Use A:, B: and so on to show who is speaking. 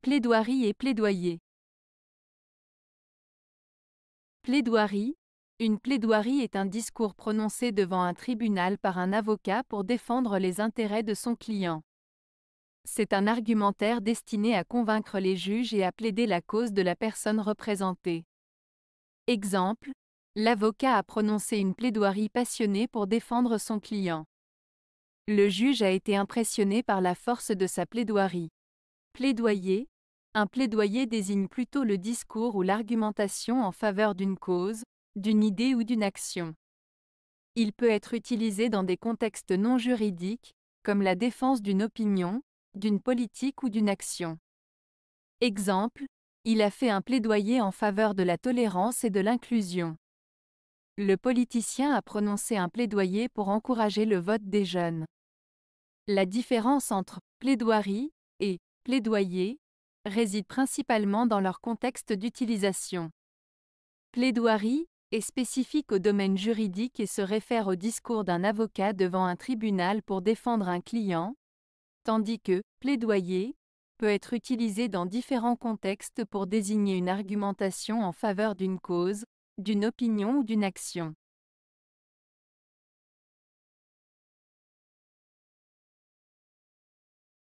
A: Plaidoirie et plaidoyer. Plaidoirie. Une plaidoirie est un discours prononcé devant un tribunal par un avocat pour défendre les intérêts de son client. C'est un argumentaire destiné à convaincre les juges et à plaider la cause de la personne représentée. Exemple, l'avocat a prononcé une plaidoirie passionnée pour défendre son client. Le juge a été impressionné par la force de sa plaidoirie. Plaidoyer. Un plaidoyer désigne plutôt le discours ou l'argumentation en faveur d'une cause, d'une idée ou d'une action. Il peut être utilisé dans des contextes non juridiques, comme la défense d'une opinion, d'une politique ou d'une action. Exemple, il a fait un plaidoyer en faveur de la tolérance et de l'inclusion. Le politicien a prononcé un plaidoyer pour encourager le vote des jeunes. La différence entre plaidoirie et plaidoyer, réside principalement dans leur contexte d'utilisation. Plaidoirie est spécifique au domaine juridique et se réfère au discours d'un avocat devant un tribunal pour défendre un client, tandis que plaidoyer peut être utilisé dans différents contextes pour désigner une argumentation en faveur d'une cause, d'une opinion ou d'une action.